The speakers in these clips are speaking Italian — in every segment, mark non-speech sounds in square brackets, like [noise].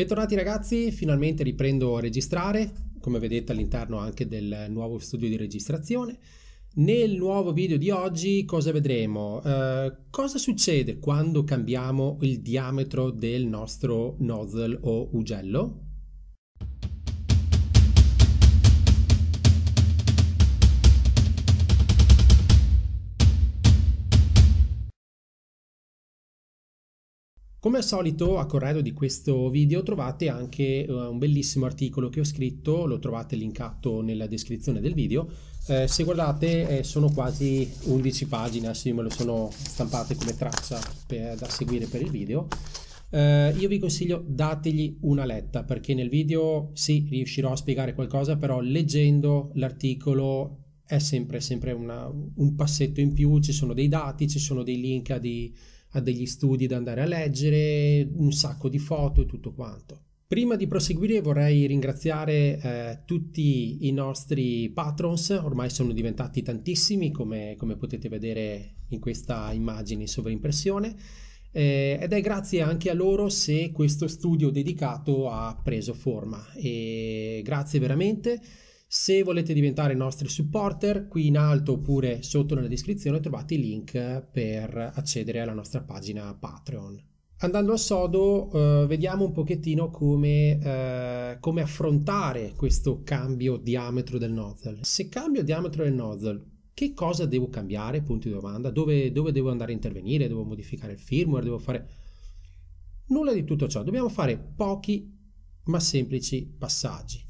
Bentornati ragazzi, finalmente riprendo a registrare, come vedete all'interno anche del nuovo studio di registrazione. Nel nuovo video di oggi cosa vedremo? Eh, cosa succede quando cambiamo il diametro del nostro nozzle o ugello? Come al solito a corredo di questo video trovate anche eh, un bellissimo articolo che ho scritto, lo trovate linkato nella descrizione del video. Eh, se guardate eh, sono quasi 11 pagine, sì me lo sono stampate come traccia per, da seguire per il video. Eh, io vi consiglio dategli una letta perché nel video sì riuscirò a spiegare qualcosa però leggendo l'articolo è sempre, sempre una, un passetto in più, ci sono dei dati, ci sono dei link a dei ha degli studi da andare a leggere, un sacco di foto e tutto quanto. Prima di proseguire vorrei ringraziare eh, tutti i nostri patrons, ormai sono diventati tantissimi come, come potete vedere in questa immagine in sovraimpressione eh, ed è grazie anche a loro se questo studio dedicato ha preso forma e grazie veramente. Se volete diventare nostri supporter, qui in alto oppure sotto nella descrizione trovate i link per accedere alla nostra pagina Patreon. Andando a sodo, eh, vediamo un pochettino come, eh, come, affrontare questo cambio diametro del nozzle. Se cambio diametro del nozzle, che cosa devo cambiare? Punto di domanda. Dove, dove devo andare a intervenire? Devo modificare il firmware? Devo fare... Nulla di tutto ciò. Dobbiamo fare pochi ma semplici passaggi.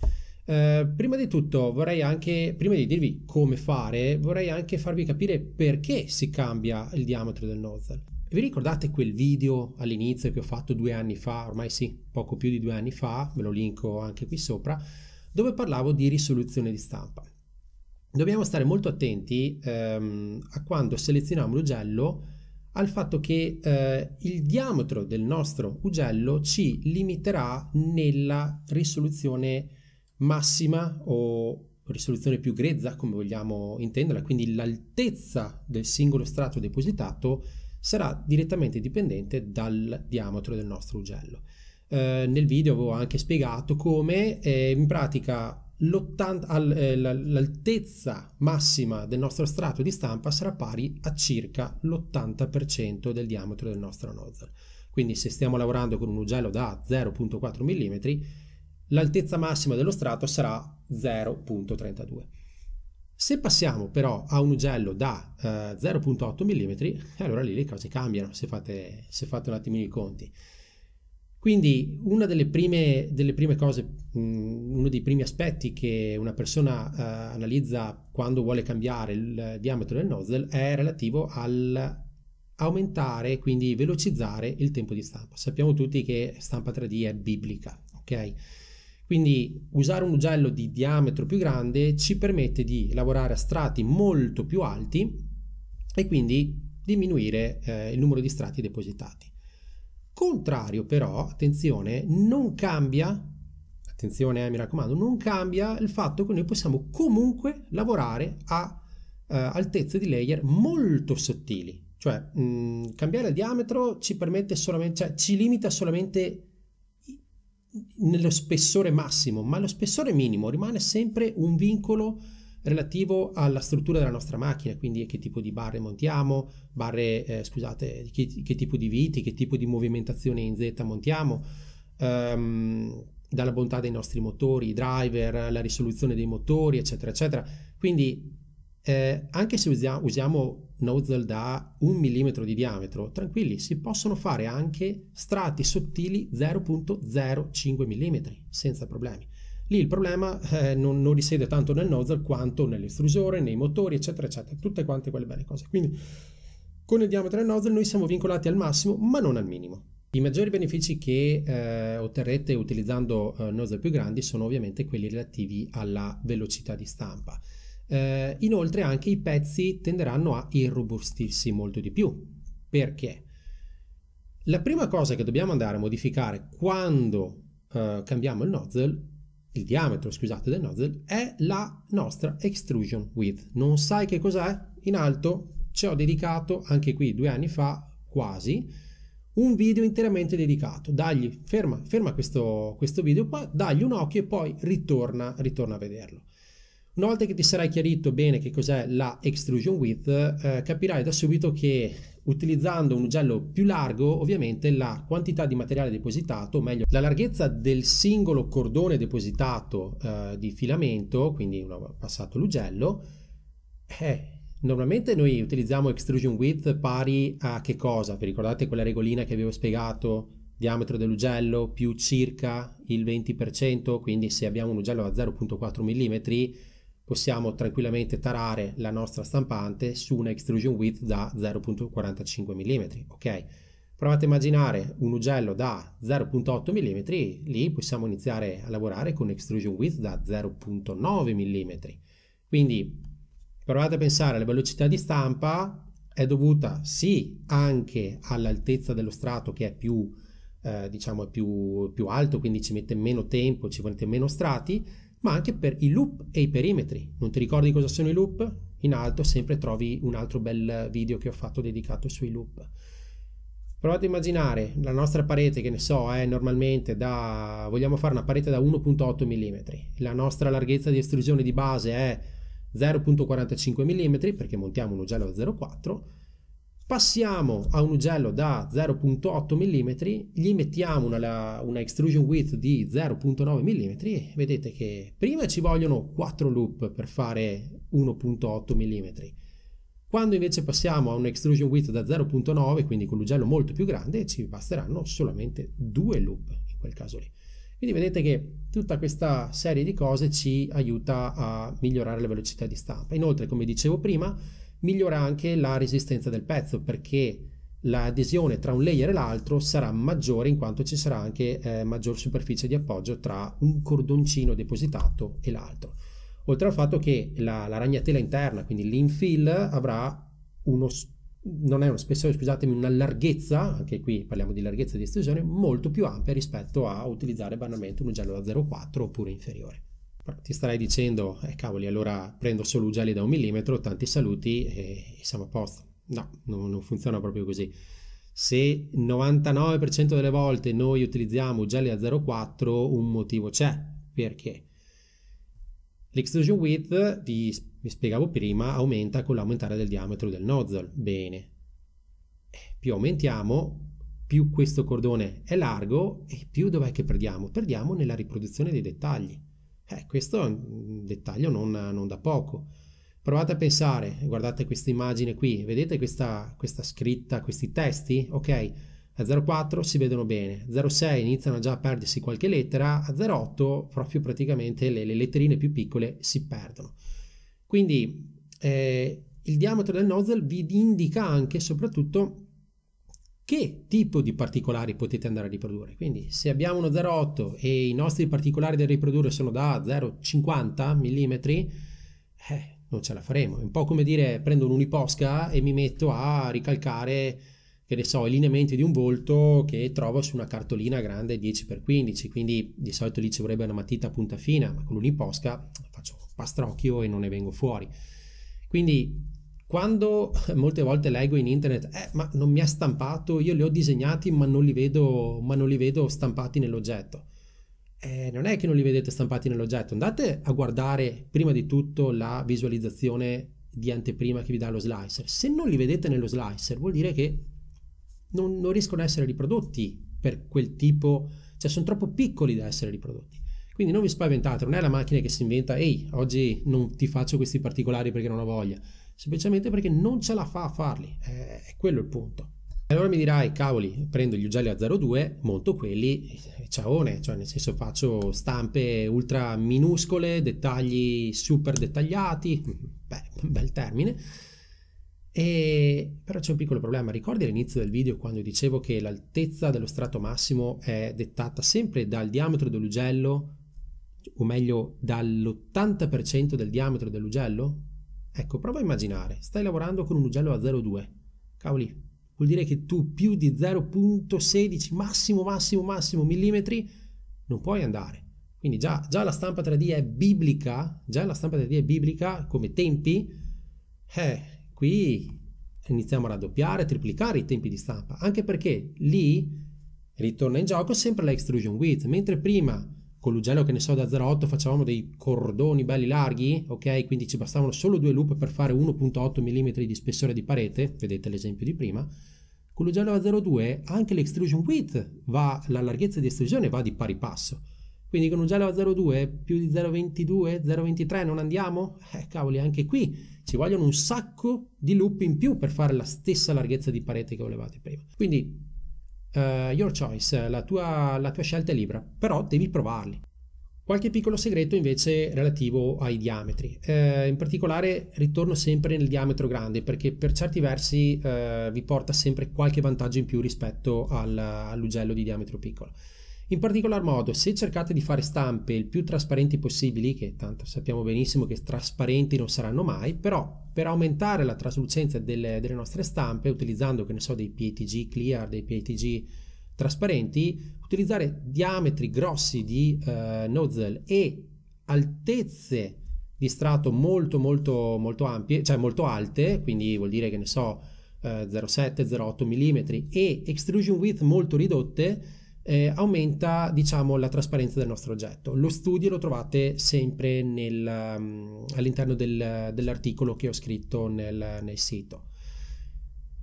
Eh, prima di tutto vorrei anche, prima di dirvi come fare, vorrei anche farvi capire perché si cambia il diametro del nozzle. Vi ricordate quel video all'inizio che ho fatto due anni fa, ormai sì, poco più di due anni fa, ve lo linko anche qui sopra, dove parlavo di risoluzione di stampa. Dobbiamo stare molto attenti um, a quando selezioniamo l'ugello al fatto che eh, il diametro del nostro ugello ci limiterà nella risoluzione di massima o risoluzione più grezza, come vogliamo intenderla, quindi l'altezza del singolo strato depositato sarà direttamente dipendente dal diametro del nostro ugello. Eh, nel video avevo anche spiegato come eh, in pratica al, eh, l'altezza massima del nostro strato di stampa sarà pari a circa l'80% del diametro del nostro nozzle. Quindi se stiamo lavorando con un ugello da 0.4 mm, l'altezza massima dello strato sarà 0.32. Se passiamo però a un ugello da eh, 0.8 mm, eh, allora lì le cose cambiano se fate, se fate un attimino i conti. Quindi una delle prime, delle prime cose, mh, mm, uno dei primi aspetti che una persona eh, analizza quando vuole cambiare il diametro del nozzle è relativo al aumentare, quindi velocizzare il tempo di stampa. Sappiamo tutti che stampa 3D è biblica, ok? Quindi usare un ugello di diametro più grande ci permette di lavorare a strati molto più alti e quindi diminuire eh, il numero di strati depositati. Contrario però, attenzione, non cambia, attenzione eh, mi raccomando, non cambia il fatto che noi possiamo comunque lavorare a eh, altezze di layer molto sottili, cioè mh, mm, cambiare il diametro ci permette solamente, cioè ci limita solamente nello spessore massimo, ma lo spessore minimo rimane sempre un vincolo relativo alla struttura della nostra macchina, quindi che tipo di barre montiamo, barre, eh, scusate, che, che, tipo di viti, che tipo di movimentazione in Z montiamo, um, dalla bontà dei nostri motori, i driver, la risoluzione dei motori, eccetera, eccetera. Quindi eh, anche se usiamo, usiamo nozzle da un millimetro di diametro, tranquilli, si possono fare anche strati sottili 0.05 mm senza problemi. Lì il problema eh, non, non, risiede tanto nel nozzle quanto nell'estrusore, nei motori, eccetera, eccetera, tutte quante quelle belle cose. Quindi con il diametro del nozzle noi siamo vincolati al massimo, ma non al minimo. I maggiori benefici che eh, otterrete utilizzando eh, nozzle più grandi sono ovviamente quelli relativi alla velocità di stampa. Eh, inoltre anche i pezzi tenderanno a irrobustirsi molto di più. Perché? La prima cosa che dobbiamo andare a modificare quando eh, cambiamo il nozzle, il diametro scusate del nozzle, è la nostra extrusion width. Non sai che cos'è? In alto ci ho dedicato, anche qui due anni fa, quasi, un video interamente dedicato. Dagli, ferma, ferma questo, questo video qua, dagli un occhio e poi ritorna, ritorna a vederlo. Una volta che ti sarai chiarito bene che cos'è la extrusion width, eh, capirai da subito che utilizzando un ugello più largo, ovviamente la quantità di materiale depositato, o meglio la larghezza del singolo cordone depositato eh, di filamento, quindi una, passato l'ugello, è eh, Normalmente noi utilizziamo extrusion width pari a che cosa? Vi ricordate quella regolina che avevo spiegato? Diametro dell'ugello più circa il 20%, quindi se abbiamo un ugello a 0.4 mm possiamo tranquillamente tarare la nostra stampante su una extrusion width da 0.45 mm, ok? Provate a immaginare un ugello da 0.8 mm, lì possiamo iniziare a lavorare con extrusion width da 0.9 mm. Quindi provate a pensare alla velocità di stampa è dovuta sì anche all'altezza dello strato che è più, eh, diciamo, più, più alto, quindi ci mette meno tempo, ci mette meno strati, ma anche per i loop e i perimetri. Non ti ricordi cosa sono i loop? In alto sempre trovi un altro bel video che ho fatto dedicato sui loop. Provate a immaginare la nostra parete, che ne so, è eh, normalmente da... vogliamo fare una parete da 1.8 mm, la nostra larghezza di estrusione di base è 0.45 mm perché montiamo un ugello a 0.4 Passiamo a un ugello da 0.8 mm, gli mettiamo una, una extrusion width di 0.9 mm vedete che prima ci vogliono 4 loop per fare 1.8 mm. Quando invece passiamo a un extrusion width da 0.9, quindi con l'ugello molto più grande, ci basteranno solamente 2 loop in quel caso lì. Quindi vedete che tutta questa serie di cose ci aiuta a migliorare la velocità di stampa. Inoltre, come dicevo prima, migliora anche la resistenza del pezzo perché l'adesione tra un layer e l'altro sarà maggiore in quanto ci sarà anche eh, maggior superficie di appoggio tra un cordoncino depositato e l'altro. Oltre al fatto che la, la ragnatela interna, quindi l'infill, avrà uno, non è uno spessore, scusatemi, una larghezza, anche qui parliamo di larghezza di estesione, molto più ampia rispetto a utilizzare banalmente un ugello da 0,4 oppure inferiore ti starai dicendo, eh cavoli, allora prendo solo ugelli da un millimetro, tanti saluti e siamo a posto. No, non, non funziona proprio così. Se il 99% delle volte noi utilizziamo ugelli a 0,4, un motivo c'è. Perché? L'extrusion width, vi, vi spiegavo prima, aumenta con l'aumentare del diametro del nozzle. Bene. Eh, più aumentiamo, più questo cordone è largo e più dov'è che perdiamo? Perdiamo nella riproduzione dei dettagli. Eh, questo è mm, un dettaglio non, non, da poco. Provate a pensare, guardate questa immagine qui, vedete questa, questa scritta, questi testi? Ok, a 0,4 si vedono bene, a 0,6 iniziano già a perdersi qualche lettera, a 0,8 proprio praticamente le, le, letterine più piccole si perdono. Quindi eh, il diametro del nozzle vi indica anche soprattutto che tipo di particolari potete andare a riprodurre. Quindi se abbiamo uno 0,8 e i nostri particolari da riprodurre sono da 0,50 mm, eh, non ce la faremo. È un po' come dire prendo un uniposca e mi metto a ricalcare che ne so, i lineamenti di un volto che trovo su una cartolina grande 10x15, quindi di solito lì ci vorrebbe una matita a punta fina, ma con l'uniposca faccio pastrocchio e non ne vengo fuori. Quindi quando [laughs] molte volte leggo in internet, eh, ma non mi ha stampato, io li ho disegnati ma non li vedo, ma non li vedo stampati nell'oggetto. Eh, non è che non li vedete stampati nell'oggetto, andate a guardare prima di tutto la visualizzazione di anteprima che vi dà lo slicer. Se non li vedete nello slicer vuol dire che non, non riescono a essere riprodotti per quel tipo, cioè sono troppo piccoli da essere riprodotti. Quindi non vi spaventate, non è la macchina che si inventa, ehi, oggi non ti faccio questi particolari perché non ho voglia semplicemente perché non ce la fa a farli, eh, è quello il punto. E Allora mi dirai, cavoli, prendo gli ugelli a 0,2, monto quelli, eh, ciaone, cioè nel senso faccio stampe ultra minuscole, dettagli super dettagliati, beh, bel termine, e... però c'è un piccolo problema, ricordi all'inizio del video quando dicevo che l'altezza dello strato massimo è dettata sempre dal diametro dell'ugello, o meglio dall'80% del diametro dell'ugello? Ecco, prova a immaginare, stai lavorando con un ugello a 0,2. Cavoli, vuol dire che tu più di 0,16 massimo massimo massimo millimetri non puoi andare. Quindi già, già, la stampa 3D è biblica, già la stampa 3D è biblica come tempi, eh, qui iniziamo a raddoppiare, a triplicare i tempi di stampa, anche perché lì ritorna in gioco sempre la extrusion width, mentre prima con l'ugello che ne so da 0,8 facevamo dei cordoni belli larghi, ok? Quindi ci bastavano solo due loop per fare 1,8 mm di spessore di parete, vedete l'esempio di prima. Con l'ugello a 0,2 anche l'extrusion width va, la larghezza di estrusione va di pari passo. Quindi con un gelo a 0,2 più di 0,22, 0,23 non andiamo? Eh cavoli, anche qui ci vogliono un sacco di loop in più per fare la stessa larghezza di parete che volevate prima. Quindi Uh, your choice, la tua, la tua scelta è libera, però devi provarli. Qualche piccolo segreto invece relativo ai diametri. Eh, in particolare ritorno sempre nel diametro grande perché per certi versi eh, vi porta sempre qualche vantaggio in più rispetto al, all'ugello di diametro piccolo. In particolar modo, se cercate di fare stampe il più trasparenti possibili, che tanto sappiamo benissimo che trasparenti non saranno mai, però per aumentare la traslucenza delle, delle nostre stampe, utilizzando, che ne so, dei PETG clear, dei PETG trasparenti, utilizzare diametri grossi di eh, nozzle e altezze di strato molto molto molto ampie, cioè molto alte, quindi vuol dire che ne so eh, 0,7-0,8 mm e extrusion width molto ridotte, eh, aumenta diciamo, la trasparenza del nostro oggetto. Lo studio lo trovate sempre nel, um, all'interno del, dell'articolo che ho scritto nel, nel, sito.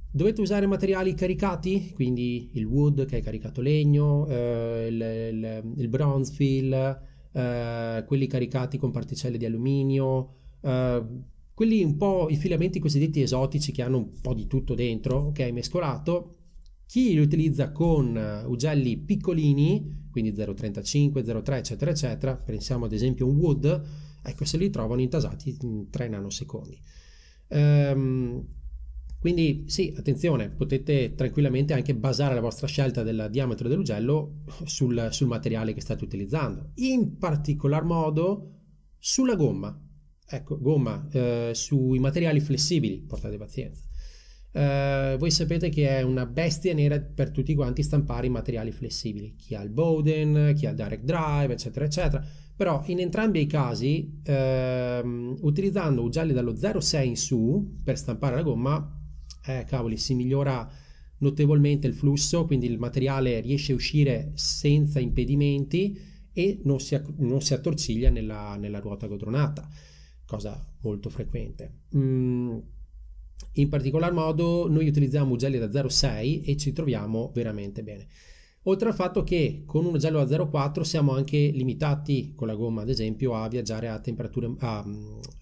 Dovete usare materiali caricati, quindi il wood che è caricato legno, eh, il, il, il bronze fill, eh, quelli caricati con particelle di alluminio, eh, quelli un po' i filamenti cosiddetti esotici che hanno un po' di tutto dentro, ok, mescolato, chi li utilizza con eh, ugelli piccolini, quindi 0,35, 0,3 eccetera eccetera, pensiamo ad esempio a un wood, ecco se li trovano intasati in mm, 3 nanosecondi. Ehm, quindi sì, attenzione, potete tranquillamente anche basare la vostra scelta del diametro dell'ugello sul, sul materiale che state utilizzando, in particolar modo sulla gomma. Ecco, gomma eh, sui materiali flessibili, portate pazienza. Uh, voi sapete che è una bestia nera per tutti quanti stampare i materiali flessibili, chi ha il Bowden, chi ha il Direct Drive, eccetera, eccetera. Però in entrambi i casi, uh, utilizzando ugelli dallo 0,6 in su per stampare la gomma, eh, cavoli, si migliora notevolmente il flusso, quindi il materiale riesce a uscire senza impedimenti e non si, non si attorciglia nella, nella, ruota godronata, cosa molto frequente. Mm in particolar modo noi utilizziamo ugelli da 0,6 e ci troviamo veramente bene. Oltre al fatto che con un ugello da 0,4 siamo anche limitati con la gomma ad esempio a viaggiare a temperature a,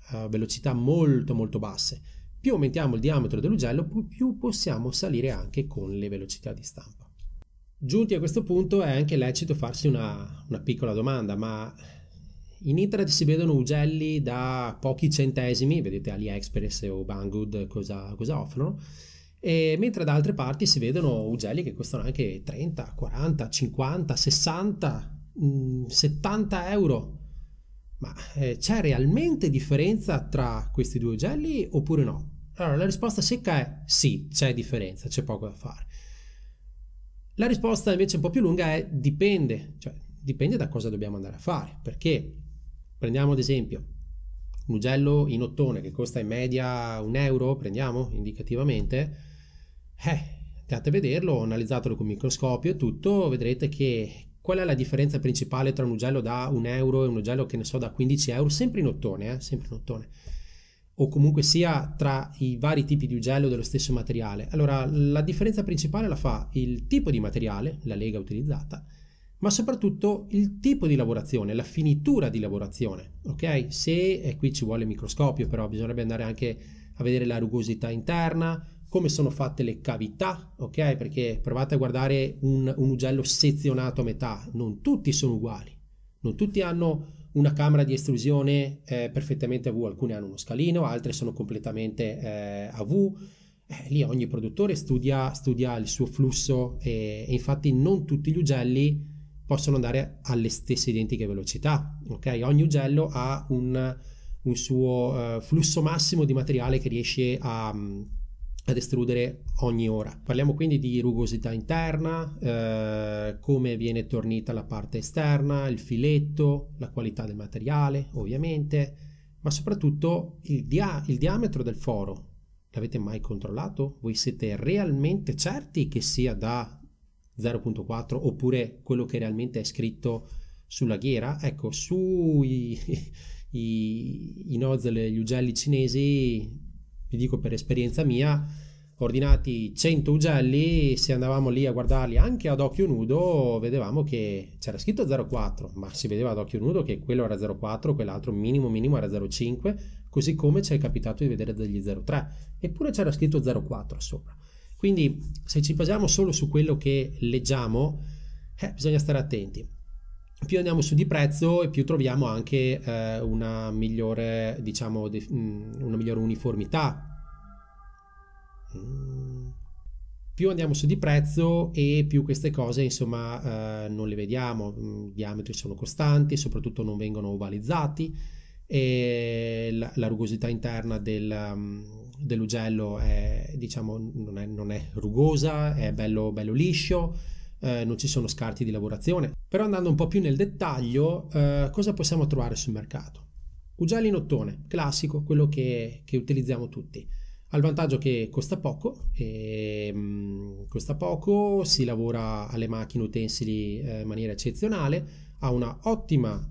a velocità molto molto basse. Più aumentiamo il diametro dell'ugello più possiamo salire anche con le velocità di stampa. Giunti a questo punto è anche lecito farsi una, una piccola domanda, ma in internet si vedono ugelli da pochi centesimi, vedete AliExpress o Banggood cosa, cosa offrono, mentre da altre parti si vedono ugelli che costano anche 30, 40, 50, 60, 70 euro. Ma eh, c'è realmente differenza tra questi due ugelli oppure no? Allora, la risposta secca è sì, c'è differenza, c'è poco da fare. La risposta invece un po' più lunga è dipende, cioè dipende da cosa dobbiamo andare a fare, perché Prendiamo ad esempio un ugello in ottone che costa in media un euro, prendiamo indicativamente, eh, andate a vederlo, analizzatelo con microscopio e tutto, vedrete che qual è la differenza principale tra un ugello da un euro e un ugello che ne so da 15 euro, sempre in ottone, eh, sempre in ottone o comunque sia tra i vari tipi di ugello dello stesso materiale. Allora, la differenza principale la fa il tipo di materiale, la lega utilizzata, ma soprattutto il tipo di lavorazione, la finitura di lavorazione, ok? Se, e qui ci vuole il microscopio però, bisognerebbe andare anche a vedere la rugosità interna, come sono fatte le cavità, ok? Perché provate a guardare un, un ugello sezionato a metà, non tutti sono uguali, non tutti hanno una camera di estrusione eh, perfettamente a V, alcune hanno uno scalino, altre sono completamente eh, a V, eh, lì ogni produttore studia, studia il suo flusso e, e infatti non tutti gli ugelli possono andare alle stesse identiche velocità. Ok, Ogni ugello ha un, un suo uh, flusso massimo di materiale che riesce a, um, ad estrudere ogni ora. Parliamo quindi di rugosità interna, uh, come viene tornita la parte esterna, il filetto, la qualità del materiale ovviamente, ma soprattutto il, dia- il diametro del foro. L'avete mai controllato? Voi siete realmente certi che sia da 0.4 oppure quello che realmente è scritto sulla ghiera, ecco, sui [laughs] i, i nozzle, gli ugelli cinesi, vi dico per esperienza mia, ordinati 100 ugelli, se andavamo lì a guardarli anche ad occhio nudo, vedevamo che c'era scritto 0,4, ma si vedeva ad occhio nudo che quello era 0,4, quell'altro minimo minimo era 0,5, così come ci è capitato di vedere degli 0,3, eppure c'era scritto 0,4 sopra. Quindi se ci basiamo solo su quello che leggiamo, eh, bisogna stare attenti. Più andiamo su di prezzo e più troviamo anche eh, una, migliore, diciamo, de, mm, una migliore uniformità. Mm. Più andiamo su di prezzo e più queste cose insomma eh, non le vediamo, mm, i diametri sono costanti, soprattutto non vengono ovalizzati e la, la rugosità interna del, dell'ugello è, diciamo, non, è, non è rugosa, è bello, bello liscio, eh, non ci sono scarti di lavorazione. Però andando un po' più nel dettaglio, eh, cosa possiamo trovare sul mercato? Ugelli in ottone, classico, quello che, che utilizziamo tutti. Ha il vantaggio che costa poco, e, ehm, mh, costa poco, si lavora alle macchine utensili eh, in maniera eccezionale, ha una ottima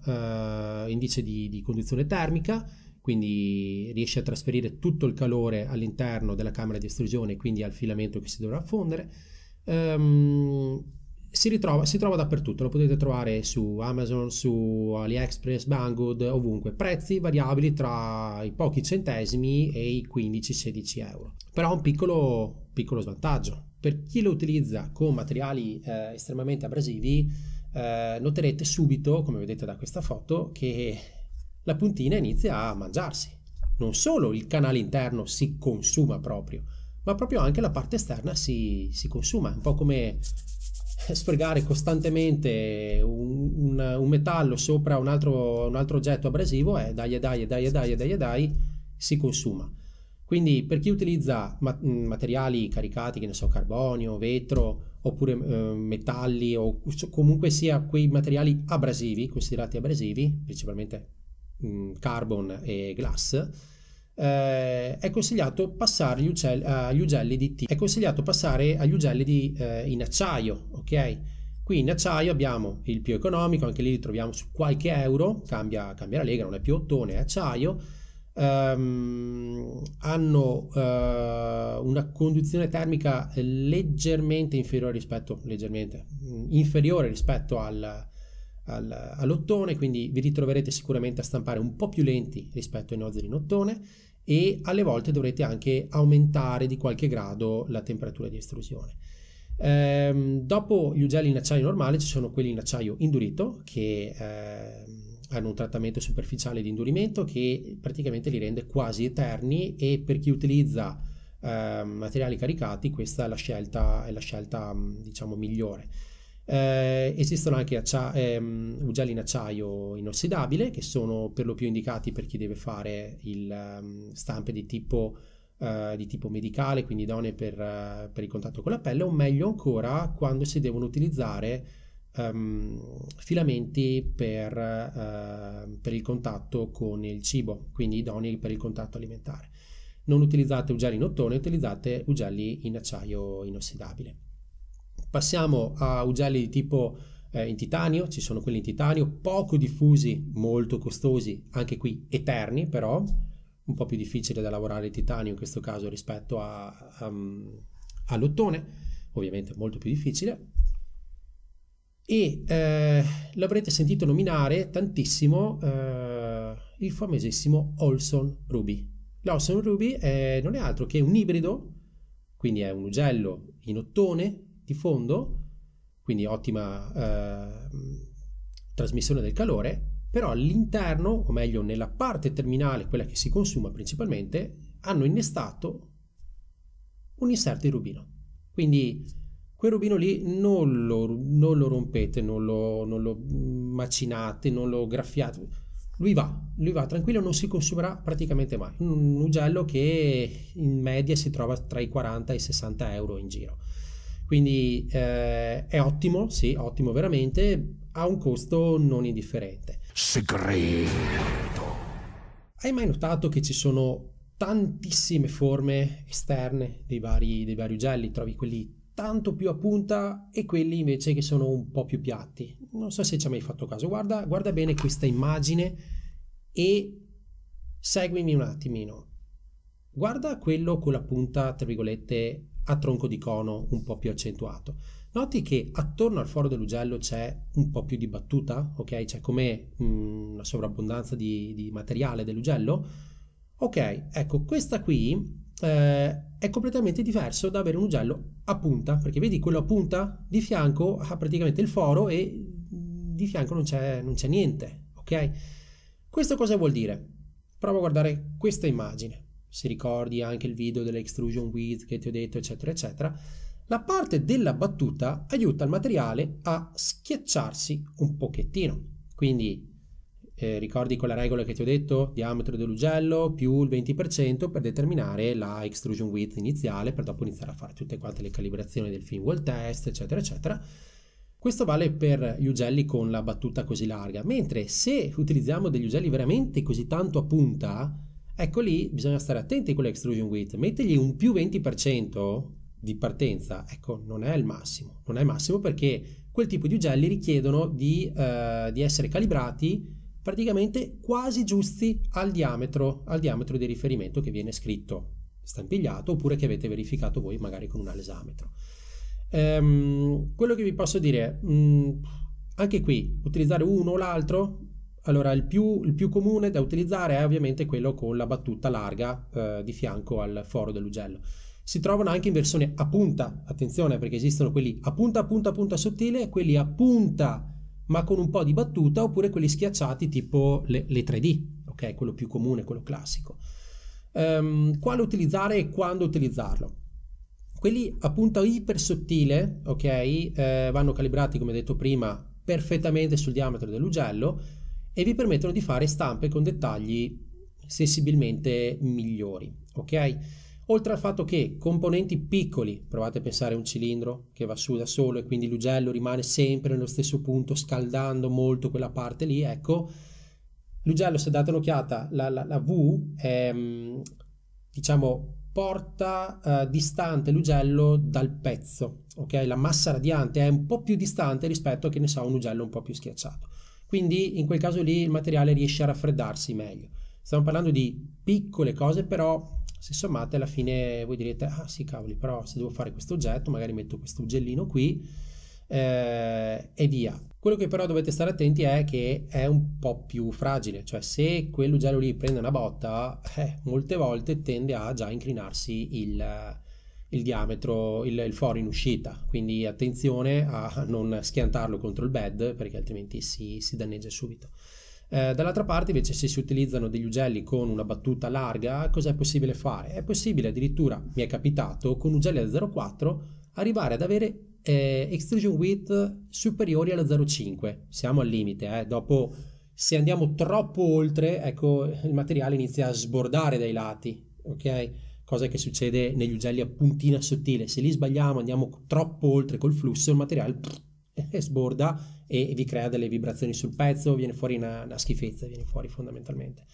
eh, indice di, di condizione termica, quindi riesce a trasferire tutto il calore all'interno della camera di estrusione, quindi al filamento che si dovrà fondere. Um, ehm, si, ritrova, si trova dappertutto, lo potete trovare su Amazon, su AliExpress, Banggood, ovunque. Prezzi variabili tra i pochi centesimi e i 15-16 euro. Però un piccolo, piccolo, svantaggio. Per chi lo utilizza con materiali eh, estremamente abrasivi, eh, noterete subito, come vedete da questa foto, che la puntina inizia a mangiarsi. Non solo il canale interno si consuma proprio, ma proprio anche la parte esterna si, si consuma. È un po' come [laughs] sfregare costantemente un, un, un metallo sopra un altro, un altro, oggetto abrasivo e dai e dai e dai e dai e dai e dai si consuma. Quindi per chi utilizza mm, materiali caricati, che ne so, carbonio, vetro, oppure eh, metalli o comunque sia quei materiali abrasivi, considerati abrasivi, principalmente Mm, carbon e glass, eh, è consigliato passare gli uccelli, agli ugelli di T. È consigliato passare agli ugelli di, eh, in acciaio, ok? Qui in acciaio abbiamo il più economico, anche lì li troviamo su qualche euro, cambia, cambia la lega, non è più ottone, è acciaio. Um, hanno uh, una conduzione termica leggermente inferiore rispetto, leggermente, mm, inferiore rispetto al, al, all'ottone, quindi vi ritroverete sicuramente a stampare un po' più lenti rispetto ai nozzoli in ottone e alle volte dovrete anche aumentare di qualche grado la temperatura di estrusione. Ehm, dopo gli ugelli in acciaio normale ci sono quelli in acciaio indurito che ehm, hanno un trattamento superficiale di indurimento che praticamente li rende quasi eterni e per chi utilizza eh, materiali caricati questa è la scelta, è la scelta diciamo, migliore. Eh, esistono anche accia- ehm, ugelli in acciaio inossidabile che sono per lo più indicati per chi deve fare il, um, stampe di tipo, uh, di tipo, medicale, quindi idonee per, uh, per, il contatto con la pelle, o meglio ancora quando si devono utilizzare um, filamenti per, uh, per il contatto con il cibo, quindi idonei per il contatto alimentare. Non utilizzate ugelli in ottone, utilizzate ugelli in acciaio inossidabile. Passiamo a ugelli di tipo eh, in titanio, ci sono quelli in titanio, poco diffusi, molto costosi, anche qui eterni però, un po' più difficile da lavorare il titanio in questo caso rispetto a, um, all'ottone, ovviamente molto più difficile. E eh, l'avrete sentito nominare tantissimo eh, il famosissimo Olson Ruby. L'Olson Ruby è, eh, non è altro che un ibrido, quindi è un ugello in ottone di fondo, quindi ottima eh, trasmissione del calore, però all'interno, o meglio nella parte terminale, quella che si consuma principalmente, hanno innestato un inserto di rubino. Quindi quel rubino lì non lo, non lo rompete, non lo, non lo, macinate, non lo graffiate. Lui va, lui va tranquillo, non si consumerà praticamente mai. Un ugello che in media si trova tra i 40 e i 60 euro in giro. Quindi eh, è ottimo, sì, ottimo veramente, ha un costo non indifferente. Segreto. Hai mai notato che ci sono tantissime forme esterne dei vari, dei vari ugelli? Trovi quelli tanto più a punta e quelli invece che sono un po' più piatti. Non so se ci hai mai fatto caso. Guarda, guarda bene questa immagine e seguimi un attimino. Guarda quello con la punta, tra virgolette, a tronco di cono un po' più accentuato. Noti che attorno al foro dell'ugello c'è un po' più di battuta, ok? C'è come una mm, sovrabbondanza di, di materiale dell'ugello. Ok, ecco, questa qui eh, è completamente diverso da avere un ugello a punta, perché vedi quello a punta di fianco ha praticamente il foro e di fianco non c'è, non c'è niente, ok? Questo cosa vuol dire? Provo a guardare questa immagine se ricordi anche il video dell'extrusion width che ti ho detto, eccetera, eccetera, la parte della battuta aiuta il materiale a schiacciarsi un pochettino. Quindi eh, ricordi quella regola che ti ho detto, diametro dell'ugello più il 20% per determinare la extrusion width iniziale, per dopo iniziare a fare tutte quante le calibrazioni del film wall test, eccetera, eccetera. Questo vale per gli ugelli con la battuta così larga, mentre se utilizziamo degli ugelli veramente così tanto a punta, Ecco lì bisogna stare attenti con l'extrusion width, mettergli un più 20% di partenza, ecco non è il massimo, non è il massimo perché quel tipo di ugelli richiedono di, eh, di essere calibrati praticamente quasi giusti al diametro, al diametro di riferimento che viene scritto, stampigliato oppure che avete verificato voi magari con un alesametro. Ehm, quello che vi posso dire, mh, mm, anche qui utilizzare uno o l'altro allora, il più, il più, comune da utilizzare è ovviamente quello con la battuta larga eh, di fianco al foro dell'ugello. Si trovano anche in versione a punta, attenzione perché esistono quelli a punta, a punta, a punta sottile, quelli a punta ma con un po' di battuta, oppure quelli schiacciati tipo le, le 3D, ok? Quello più comune, quello classico. Um, quale utilizzare e quando utilizzarlo? Quelli a punta iper sottile, ok? Eh, vanno calibrati, come detto prima, perfettamente sul diametro dell'ugello, e vi permettono di fare stampe con dettagli sensibilmente migliori, ok? Oltre al fatto che componenti piccoli, provate a pensare a un cilindro che va su da solo e quindi l'ugello rimane sempre nello stesso punto, scaldando molto quella parte lì, ecco, l'ugello se date un'occhiata, la, la, la V è, ehm, diciamo, porta eh, distante l'ugello dal pezzo, ok? La massa radiante è un po' più distante rispetto a che ne so, un ugello un po' più schiacciato. Quindi in quel caso lì il materiale riesce a raffreddarsi meglio. Stiamo parlando di piccole cose, però se sommate alla fine voi direte, ah sì cavoli, però se devo fare questo oggetto, magari metto questo ugellino qui eh, e via. Quello che però dovete stare attenti è che è un po' più fragile, cioè se quell'ugello lì prende una botta, eh, molte volte tende a già inclinarsi il, il diametro, il, il, foro in uscita, quindi attenzione a non schiantarlo contro il bed perché altrimenti si, si danneggia subito. Eh, dall'altra parte invece se si utilizzano degli ugelli con una battuta larga cos'è possibile fare? È possibile addirittura, mi è capitato, con ugelli da 0,4 arrivare ad avere eh, extrusion width superiori alla 0,5, siamo al limite, eh? dopo se andiamo troppo oltre ecco il materiale inizia a sbordare dai lati, ok? cosa che succede negli ugelli a puntina sottile. Se li sbagliamo, andiamo troppo oltre col flusso, il materiale prrr, eh, sborda e vi crea delle vibrazioni sul pezzo, viene fuori una, una schifezza, viene fuori fondamentalmente.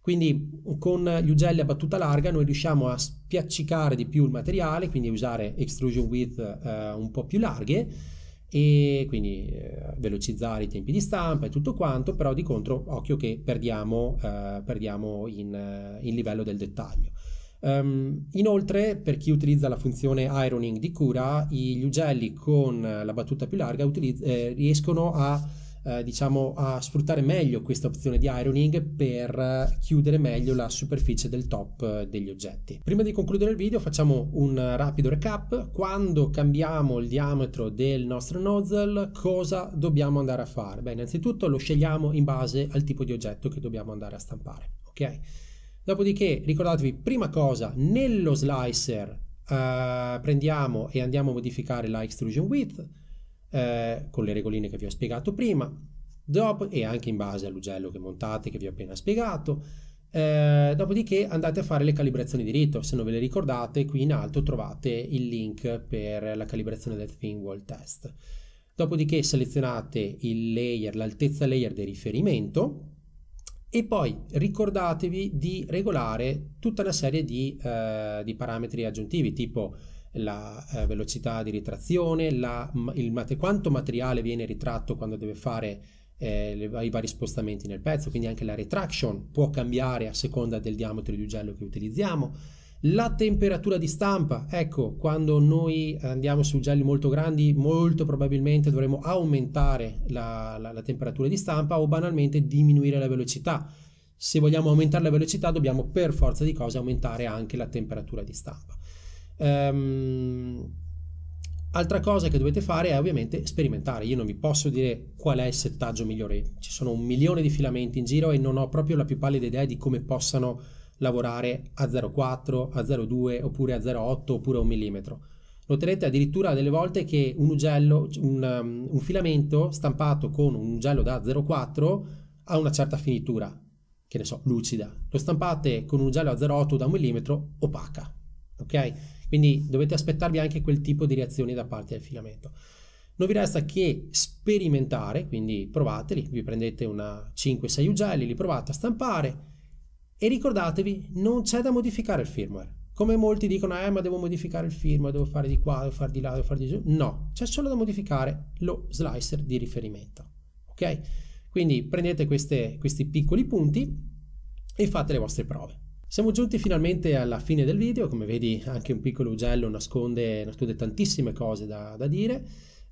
Quindi con gli ugelli a battuta larga noi riusciamo a spiaccicare di più il materiale, quindi usare extrusion width eh, un po' più larghe e quindi eh, velocizzare i tempi di stampa e tutto quanto, però di contro occhio che perdiamo, eh, perdiamo in, eh, in livello del dettaglio. Um, inoltre, per chi utilizza la funzione ironing di cura, gli ugelli con la battuta più larga utilizz- eh, riescono a, eh, diciamo, a, sfruttare meglio questa opzione di ironing per chiudere meglio la superficie del top eh, degli oggetti. Prima di concludere il video facciamo un rapido recap. Quando cambiamo il diametro del nostro nozzle, cosa dobbiamo andare a fare? Beh, innanzitutto lo scegliamo in base al tipo di oggetto che dobbiamo andare a stampare. Ok? Dopodiché ricordatevi, prima cosa, nello slicer eh, prendiamo e andiamo a modificare la extrusion width eh, con le regoline che vi ho spiegato prima dopo, e anche in base all'ugello che montate che vi ho appena spiegato. Eh, dopodiché andate a fare le calibrazioni di rito, se non ve le ricordate qui in alto trovate il link per la calibrazione del Thin Wall Test. Dopodiché selezionate il layer, l'altezza layer di riferimento e poi ricordatevi di regolare tutta una serie di, eh, di parametri aggiuntivi, tipo la eh, velocità di ritrazione, la, il, quanto materiale viene ritratto quando deve fare eh, le, i vari spostamenti nel pezzo, quindi anche la retraction può cambiare a seconda del diametro di ugello che utilizziamo la temperatura di stampa, ecco, quando noi andiamo su gelli molto grandi, molto probabilmente dovremo aumentare la, la, la temperatura di stampa o banalmente diminuire la velocità. Se vogliamo aumentare la velocità dobbiamo per forza di cose aumentare anche la temperatura di stampa. Um, Altra cosa che dovete fare è ovviamente sperimentare. Io non vi posso dire qual è il settaggio migliore. Ci sono un milione di filamenti in giro e non ho proprio la più pallida idea di come possano lavorare a 0,4, a 0,2 oppure a 0,8 oppure a un millimetro. Noterete addirittura delle volte che un ugello, un, um, un filamento stampato con un ugello da 0,4 ha una certa finitura, che ne so, lucida. Lo stampate con un ugello a 0,8 da un millimetro, opaca. Ok? Quindi dovete aspettarvi anche quel tipo di reazioni da parte del filamento. Non vi resta che sperimentare, quindi provateli, vi prendete una 5-6 ugelli, li provate a stampare, e ricordatevi, non c'è da modificare il firmware. Come molti dicono, eh ma devo modificare il firmware, devo fare di qua, devo fare di là, devo fare di giù. No, c'è solo da modificare lo slicer di riferimento. Ok? Quindi prendete queste, questi piccoli punti e fate le vostre prove. Siamo giunti finalmente alla fine del video, come vedi anche un piccolo ugello nasconde, nasconde tantissime cose da, da dire.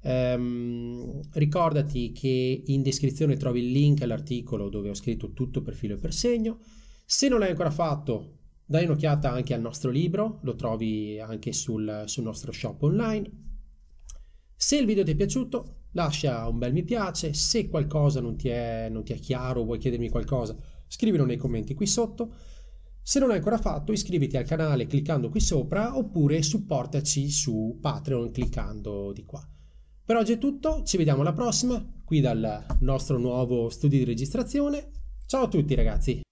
Um, ricordati che in descrizione trovi il link all'articolo dove ho scritto tutto per filo e per segno. Se non l'hai ancora fatto, dai un'occhiata anche al nostro libro, lo trovi anche sul, sul nostro shop online. Se il video ti è piaciuto, lascia un bel mi piace, se qualcosa non ti è, non ti è chiaro, vuoi chiedermi qualcosa, scrivilo nei commenti qui sotto. Se non l'hai ancora fatto, iscriviti al canale cliccando qui sopra oppure supportaci su Patreon cliccando di qua. Per oggi è tutto, ci vediamo alla prossima, qui dal nostro nuovo studio di registrazione. Ciao a tutti ragazzi!